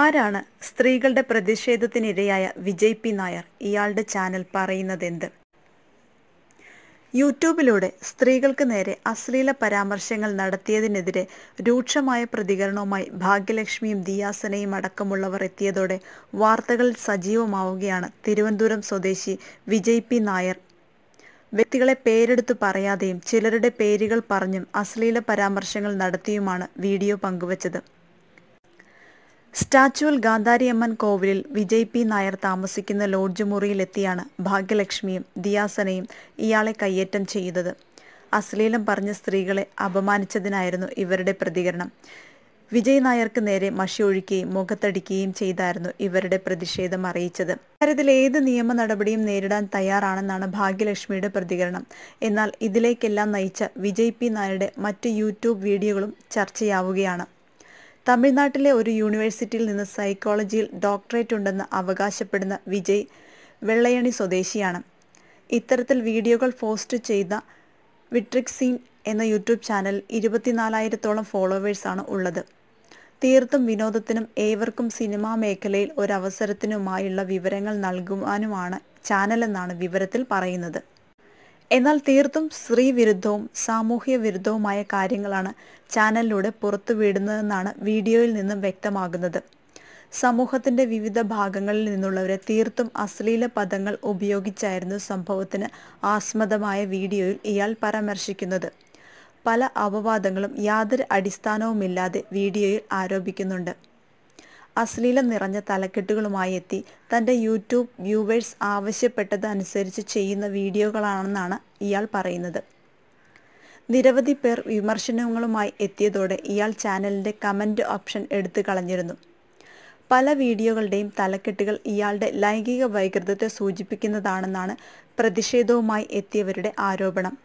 ആരാണ് സ്ത്രീകളുടെ പ്രതിഷേധത്തിനിരയായ വിജയ് പി നായർ ഇയാളുടെ ചാനൽ പറയുന്നതെന്ത് യൂട്യൂബിലൂടെ സ്ത്രീകൾക്ക് നേരെ അശ്ലീല പരാമർശങ്ങൾ നടത്തിയതിനെതിരെ രൂക്ഷമായ പ്രതികരണവുമായി ഭാഗ്യലക്ഷ്മിയും ദിയാസനയും അടക്കമുള്ളവർ എത്തിയതോടെ വാർത്തകൾ സജീവമാവുകയാണ് തിരുവനന്തപുരം സ്വദേശി വിജയ് പി നായർ വ്യക്തികളെ പേരെടുത്തു പറയാതെയും ചിലരുടെ പേരുകൾ പറഞ്ഞും അശ്ലീല പരാമർശങ്ങൾ നടത്തിയുമാണ് വീഡിയോ പങ്കുവച്ചത് സ്റ്റാച്യുവിൽ ഗാന്ധാരിയമ്മൻ കോവിലിൽ വിജയ് പി നായർ താമസിക്കുന്ന ലോഡ്ജ് മുറിയിലെത്തിയാണ് ഭാഗ്യലക്ഷ്മിയും ദിയാസനയും ഇയാളെ കയ്യേറ്റം ചെയ്തത് അശ്ലീലം പറഞ്ഞ സ്ത്രീകളെ അപമാനിച്ചതിനായിരുന്നു ഇവരുടെ പ്രതികരണം വിജയ് നായർക്ക് നേരെ മഷി ഒഴുക്കുകയും മുഖത്തടിക്കുകയും ചെയ്തായിരുന്നു ഇവരുടെ പ്രതിഷേധം അറിയിച്ചത് കാര്യത്തിൽ ഏത് നിയമ നടപടിയും നേരിടാൻ തയ്യാറാണെന്നാണ് ഭാഗ്യലക്ഷ്മിയുടെ പ്രതികരണം എന്നാൽ ഇതിലേക്കെല്ലാം നയിച്ച വിജയ് പി നായരുടെ മറ്റ് യൂട്യൂബ് വീഡിയോകളും ചർച്ചയാവുകയാണ് തമിഴ്നാട്ടിലെ ഒരു യൂണിവേഴ്സിറ്റിയിൽ നിന്ന് സൈക്കോളജിയിൽ ഡോക്ടറേറ്റ് ഉണ്ടെന്ന് അവകാശപ്പെടുന്ന വിജയ് വെള്ളയണി സ്വദേശിയാണ് ഇത്തരത്തിൽ വീഡിയോകൾ പോസ്റ്റ് ചെയ്ത വിട്രിക്സീൻ എന്ന യൂട്യൂബ് ചാനൽ ഇരുപത്തിനാലായിരത്തോളം ഫോളോവേഴ്സാണ് ഉള്ളത് തീർത്തും വിനോദത്തിനും ഏവർക്കും സിനിമാ മേഖലയിൽ ഒരവസരത്തിനുമായുള്ള വിവരങ്ങൾ നൽകുവാനുമാണ് ചാനലെന്നാണ് വിവരത്തിൽ പറയുന്നത് എന്നാൽ തീർത്തും സ്ത്രീവിരുദ്ധവും സാമൂഹ്യ വിരുദ്ധവുമായ കാര്യങ്ങളാണ് ചാനലിലൂടെ പുറത്തുവിടുന്നതെന്നാണ് വീഡിയോയിൽ നിന്നും വ്യക്തമാകുന്നത് സമൂഹത്തിന്റെ വിവിധ ഭാഗങ്ങളിൽ നിന്നുള്ളവരെ തീർത്തും അശ്ലീല പദങ്ങൾ ഉപയോഗിച്ചായിരുന്നു സംഭവത്തിന് ആസ്മദമായ വീഡിയോയിൽ ഇയാൾ പരാമർശിക്കുന്നത് പല അപവാദങ്ങളും യാതൊരു അടിസ്ഥാനവുമില്ലാതെ വീഡിയോയിൽ ആരോപിക്കുന്നുണ്ട് അശ്ലീലം നിറഞ്ഞ തലക്കെട്ടുകളുമായി എത്തി തൻ്റെ യൂട്യൂബ് വ്യൂവേഴ്സ് ആവശ്യപ്പെട്ടതനുസരിച്ച് ചെയ്യുന്ന വീഡിയോകളാണെന്നാണ് ഇയാൾ പറയുന്നത് നിരവധി പേർ വിമർശനങ്ങളുമായി എത്തിയതോടെ ഇയാൾ ചാനലിൻ്റെ കമൻറ്റ് ഓപ്ഷൻ എടുത്തു കളഞ്ഞിരുന്നു പല വീഡിയോകളുടെയും തലക്കെട്ടുകൾ ഇയാളുടെ ലൈംഗിക വൈകൃതത്തെ സൂചിപ്പിക്കുന്നതാണെന്നാണ് പ്രതിഷേധവുമായി എത്തിയവരുടെ ആരോപണം